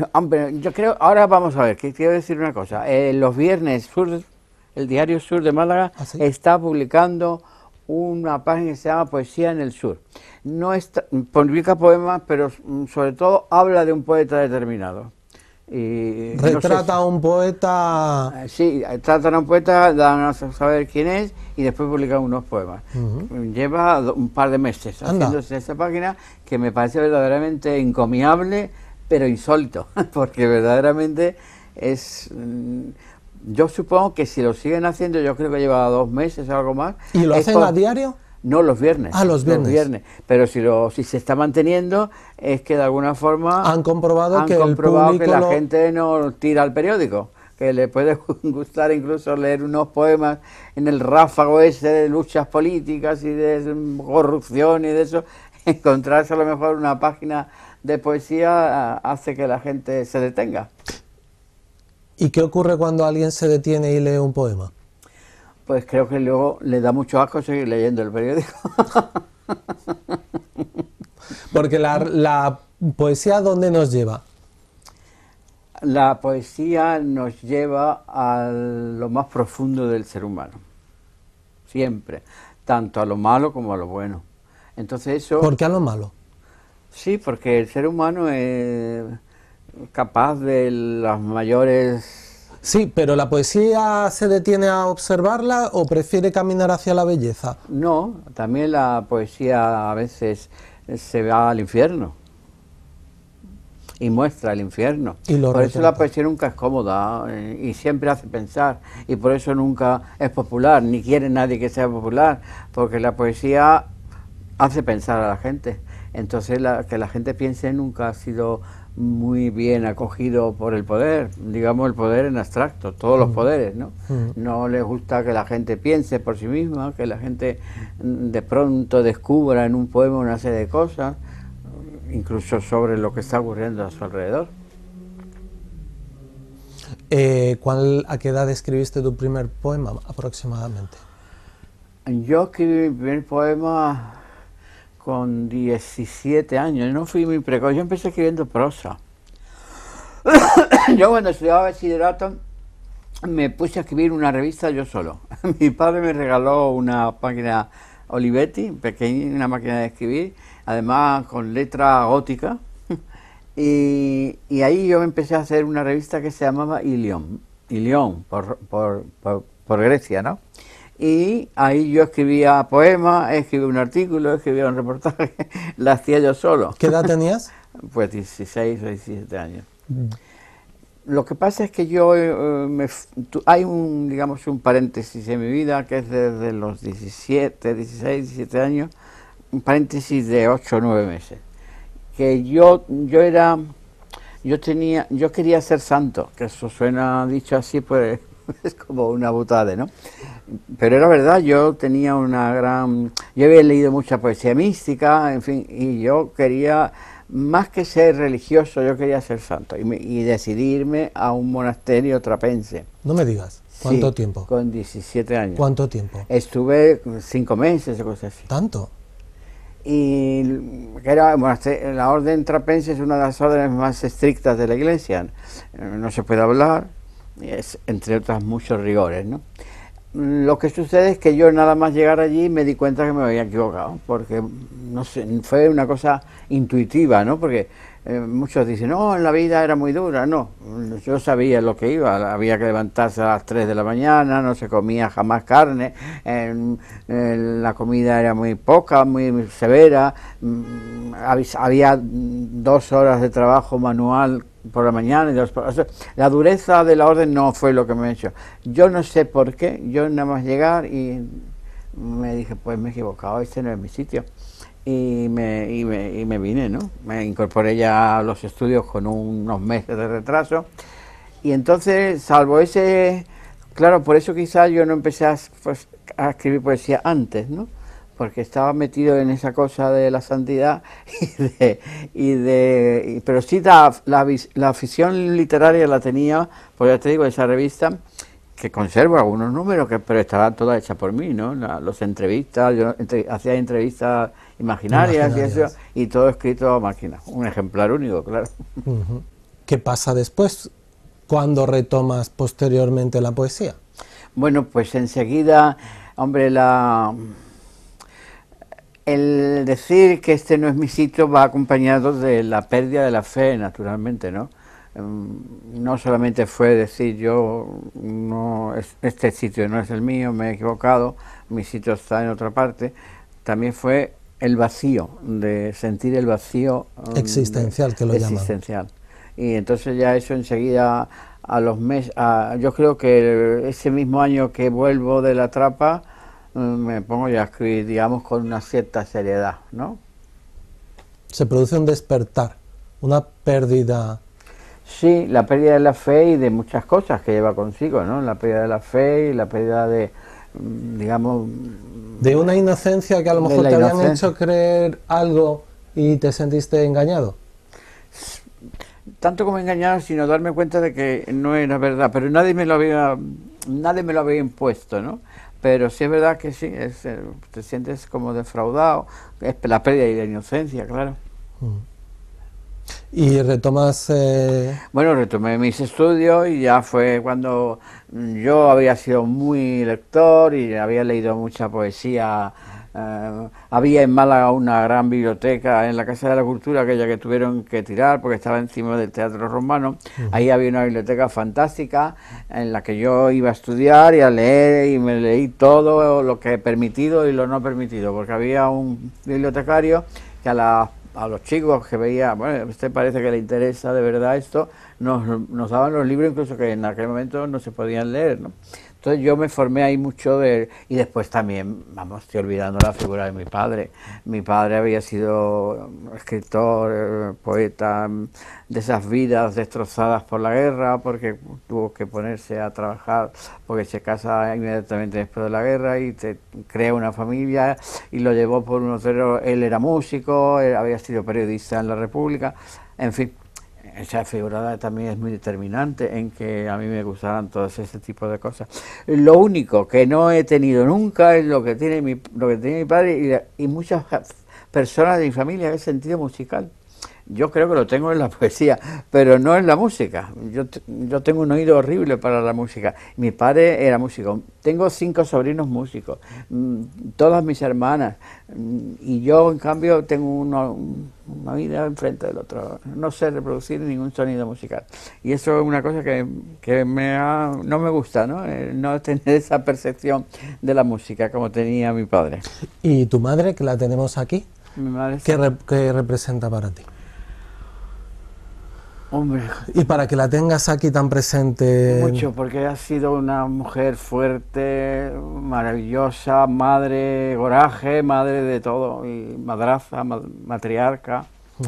Yo creo, ahora vamos a ver, que quiero decir una cosa. Eh, los viernes, sur, el diario Sur de Málaga ¿Ah, está publicando una página que se llama Poesía en el Sur. No está, publica poemas, pero mm, sobre todo habla de un poeta determinado. Y, Retrata eh, eh, a un poeta. Sí, tratan a un poeta, dan a saber quién es y después publican unos poemas. Lleva un par de meses haciéndose esa página que me parece verdaderamente encomiable, pero insólito, porque verdaderamente es... Mm, yo supongo que si lo siguen haciendo, yo creo que lleva dos meses o algo más. ¿Y lo hacen a diario? No, los viernes. Ah, los viernes. Pero si, lo, si se está manteniendo, es que de alguna forma... Han comprobado que el público que la gente no tira al periódico que le puede gustar incluso leer unos poemas en el ráfago ese de luchas políticas y de corrupción y de eso, encontrarse a lo mejor una página de poesía ah, hace que la gente se detenga. ¿Y qué ocurre cuando alguien se detiene y lee un poema? Pues creo que luego le da mucho asco seguir leyendo el periódico. Porque la, la poesía, ¿dónde nos lleva? La poesía nos lleva a lo más profundo del ser humano, siempre, tanto a lo malo como a lo bueno. Entonces eso. ¿Por qué a lo malo? Sí, porque el ser humano es capaz de las mayores. Sí, pero la poesía se detiene a observarla o prefiere caminar hacia la belleza. No, también la poesía a veces se va al infierno y muestra el infierno. por eso la poesía nunca es cómoda eh, y siempre hace pensar y por eso nunca es popular, ni quiere nadie que sea popular, porque la poesía hace pensar a la gente. Entonces la, que la gente piense nunca ha sido muy bien acogido por el poder, digamos el poder en abstracto, todos los mm. poderes, ¿no? Mm. No les gusta que la gente piense por sí misma, que la gente mm, de pronto descubra en un poema una serie de cosas, incluso sobre lo que está ocurriendo a su alrededor. Eh, ¿cuál, ¿A qué edad escribiste tu primer poema aproximadamente? Yo escribí mi primer poema con 17 años, no fui muy precoz, yo empecé escribiendo prosa. yo cuando estudiaba bachillerato me puse a escribir una revista yo solo. mi padre me regaló una máquina Olivetti, pequeña, una máquina de escribir, además con letra gótica. y, ahí yo empecé a hacer una revista que se llamaba Ilión, Ilión, por, por, Grecia, ¿no? y ahí yo escribía poemas, escribía un artículo, escribía un reportaje, la hacía yo solo. ¿Qué edad tenías? Pues 16 o 17 años. Mm. Lo que pasa es que yo, eh, hay un, digamos, un paréntesis en mi vida que es desde los 17, 16, 17 años un paréntesis de 8 o 9 meses, que yo, yo era, yo tenía, yo quería ser santo, que eso suena dicho así, pues es como una butade, ¿no? Pero era verdad, yo tenía una gran, yo había leído mucha poesía mística, en fin, y yo quería, más que ser religioso, yo quería ser santo y, decidirme a un monasterio trapense. No me digas. ¿Cuánto tiempo? Con 17 años. ¿Cuánto tiempo? Estuve cinco meses o cosas así. ¿Tanto? y era, bueno, la orden trapense es una de las órdenes más estrictas de la iglesia. No se puede hablar, es, entre otras muchos rigores. ¿no? Lo que sucede es que yo nada más llegar allí me di cuenta que me había equivocado, porque no fue una cosa intuitiva, ¿no? porque eh, muchos dicen, no, oh, en la vida era muy dura, no, yo sabía lo que iba, había que levantarse a las 3 de la mañana, no se comía jamás carne, em, eh, la comida era muy poca, muy severa, mm, había dos horas de trabajo manual por la mañana y la dureza de la orden no fue lo que me hecho. Yo no sé por qué, yo nada más llegar y me dije, pues me he equivocado, este no es mi sitio y me, y me, y me vine, ¿no? Me incorporé ya a los estudios con unos meses de retraso. Y entonces, salvo ese, claro, por eso quizás yo no empecé pues, a, escribir poesía antes, ¿no? Porque estaba metido en esa cosa de la santidad y de... pero sí la, la, la afición literaria la tenía, pues ya te digo, esa revista que conservo algunos números, que, pero estaba toda hecha por mí, ¿no? los entrevistas, yo hacía entrevistas imaginarias, Y, eso, y todo escrito a máquina. Un ejemplar único, claro. ¿Qué pasa después ¿Cuándo retomas posteriormente la poesía? Bueno, pues enseguida, hombre, la el decir que este no es mi sitio va acompañado de la pérdida de la fe, naturalmente, ¿no? Em, no solamente fue decir yo no este sitio no es el mío, me he equivocado, mi sitio está en otra parte, también fue el vacío, de sentir el vacío em, existencial que lo existencial. Y entonces ya eso enseguida a los meses, yo creo que ese mismo año que vuelvo de la trapa em, me pongo ya a escribir, digamos, con una cierta seriedad, ¿no? Se produce un despertar, una pérdida Sí, la pérdida de la fe y de muchas cosas que lleva consigo, ¿no? La pérdida de la fe y la pérdida de, mm, digamos... Mm, de una inocencia que a lo mejor te habían hecho creer algo y te sentiste engañado. Tanto como engañado, sino darme cuenta de que no era verdad, pero nadie me lo había, nadie me lo había impuesto, ¿no? Pero sí es verdad que sí, eh, te sientes como defraudado, es la pérdida de la inocencia, claro. Mm. ¿Y retomas...? Eh, bueno, retomé mis estudios y ya fue cuando mm, yo había sido muy lector y había leído mucha poesía. Eh, había en Málaga una gran biblioteca en la Casa de la Cultura, aquella que tuvieron que tirar porque estaba encima del Teatro Romano. Mm. Ahí había una biblioteca fantástica en la que yo iba a estudiar y a leer y me leí todo lo que he permitido y lo no permitido, porque había un bibliotecario que a la a los chicos que veía, bueno, a usted parece que le interesa de verdad esto, nos, nos daban los libros incluso que en aquel momento no se podían leer, ¿no? Entonces yo me formé ahí mucho de, y después también, vamos, estoy olvidando la figura de mi padre. Mi padre había sido escritor, eh, poeta mm, de esas vidas destrozadas por la guerra, porque tuvo que ponerse a trabajar, porque se casa inmediatamente después de la guerra y crea una familia y lo llevó por un hotel. Él era músico, había sido periodista en la República, en fin esa figurada también es muy determinante en que a mí me gustaban todos ese tipo de cosas. Lo único que no he tenido nunca es lo que tiene mi, lo que tiene mi padre y, y muchas personas de mi familia en sentido musical yo creo que lo tengo en la poesía, pero no en la música. Yo, yo tengo un oído horrible para la música. Mi padre era músico. Tengo cinco sobrinos músicos, mm, todas mis hermanas. Mm, y yo, en cambio, tengo una, una vida enfrente del otro. No sé reproducir ningún sonido musical. Y eso es una cosa que, me no me gusta, ¿no? Eh, no tener esa percepción de la música como tenía mi padre. ¿Y tu madre, que la tenemos aquí? ¿Qué representa para ti? Y para que la tengas aquí tan presente. Mucho, porque ha sido una mujer fuerte, maravillosa, madre, coraje, madre de todo, madraza, matriarca. Mm.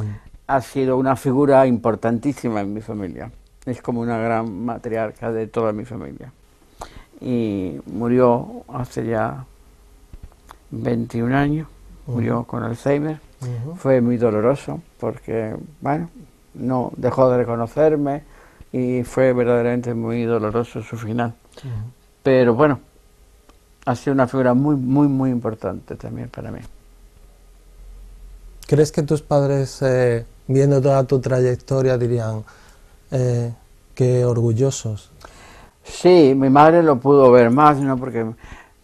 Ha sido una figura importantísima en mi familia. Es como una gran matriarca de toda mi familia. Y murió hace ya 21 años, murió mm. con Alzheimer. Fue muy doloroso porque, bueno, no dejó de reconocerme y fue verdaderamente muy doloroso su final. Pero bueno, ha sido una figura muy, muy, muy importante también para mí. ¿Crees que tus padres, eh, viendo toda tu trayectoria, dirían eh, que orgullosos? Sí, mi madre lo pudo ver más, ¿no? Porque,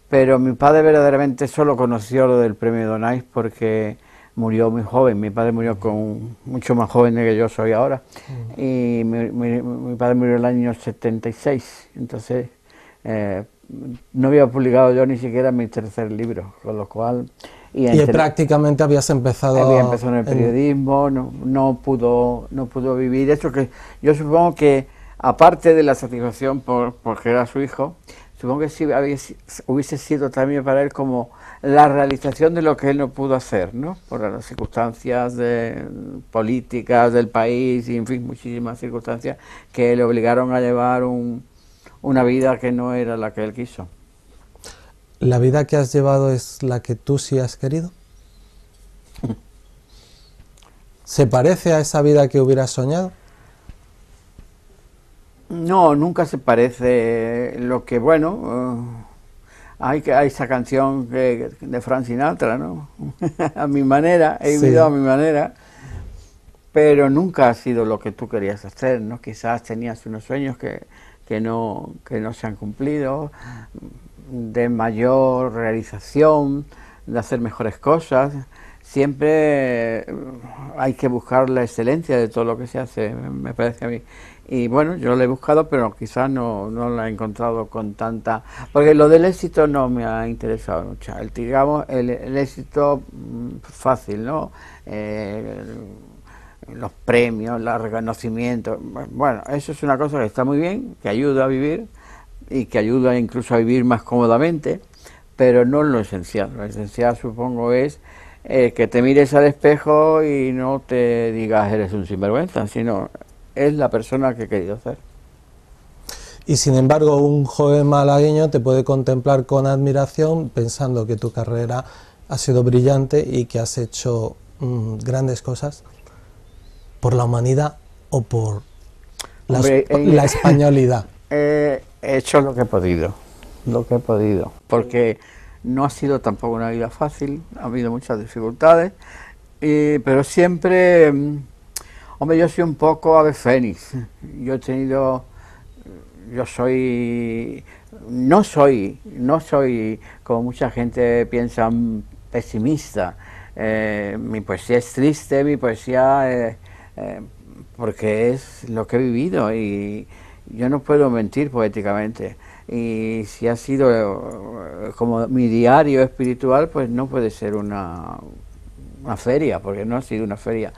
pero mi padre verdaderamente solo conoció lo del premio Donais porque murió muy joven, mi padre murió con mucho más joven de que yo soy ahora, mm. y mi, padre murió en el año 76, entonces eh, no había publicado yo ni siquiera mi tercer libro, con lo cual... Y, prácticamente habías empezado... Había empezado en el periodismo, No, no, pudo, no pudo vivir eso, que yo supongo que aparte de la satisfacción por, porque era su hijo, supongo que si hubiese sido también para él como la realización de lo que él no pudo hacer, ¿no? Por las circunstancias de, políticas del país y, en fin, muchísimas circunstancias que le obligaron a llevar una vida que no era la que él quiso. ¿La vida que has llevado es la que tú sí has querido? ¿Se parece a esa vida que hubieras soñado? No, nunca se parece. Lo que, bueno hay que hay esa canción de Frank Sinatra, ¿no? a mi manera, he vivido a mi manera, pero nunca ha sido lo que tú querías hacer, ¿no? Quizás tenías unos sueños que, que no, que no se han cumplido, de mayor realización, de hacer mejores cosas. Siempre eh, hay que buscar la excelencia de todo lo que se hace, me parece a mí. Y bueno, yo lo he buscado, pero quizás no, no la he encontrado con tanta... Porque lo del éxito no me ha interesado mucho. digamos, el, éxito mm, fácil, ¿no? Eh, los premios, los reconocimiento Bueno, eso es una cosa que está muy bien, que ayuda a vivir y que ayuda incluso a vivir más cómodamente, pero no es lo esencial. Lo esencial, supongo, es eh, que te mires al espejo y no te digas eres un sinvergüenza, sino es la persona que he querido ser. Y sin embargo, un joven malagueño te puede contemplar con admiración pensando que tu carrera ha sido brillante y que has hecho mm, grandes cosas por la humanidad o por la, eh, españolidad. Eh, he hecho lo que he podido, lo que he podido, porque no ha sido tampoco una vida fácil, ha habido muchas dificultades, pero siempre... Mm, Hombre, yo soy un poco ave fénix. Yo he tenido, yo soy, no soy, no soy, como mucha gente piensa, pesimista. Eh, mi poesía es triste, mi poesía, eh, eh, porque es lo que he vivido y yo no puedo mentir poéticamente. Y si ha sido como mi diario espiritual, pues no puede ser una feria, porque no ha sido una feria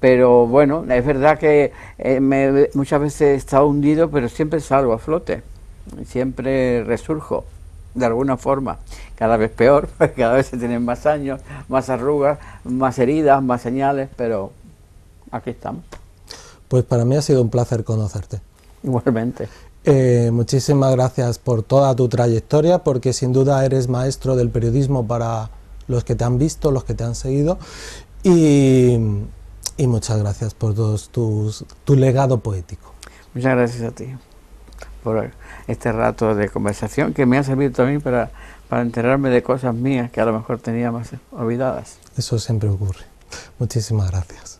pero bueno, es verdad que eh, muchas veces he estado hundido, pero siempre salgo a flote, siempre resurjo de alguna forma, cada vez peor, cada vez se tienen más años, más arrugas, más heridas, más señales, pero aquí estamos. Pues para mí ha sido un placer conocerte. Igualmente. Eh, muchísimas gracias por toda tu trayectoria, porque sin duda eres maestro del periodismo para los que te han visto, los que te han seguido. Y y muchas gracias por todos tus, tu legado poético. Muchas gracias a ti por este rato de conversación que me ha servido también para, para enterarme de cosas mías que a lo mejor tenía más olvidadas. Eso siempre ocurre. Muchísimas gracias.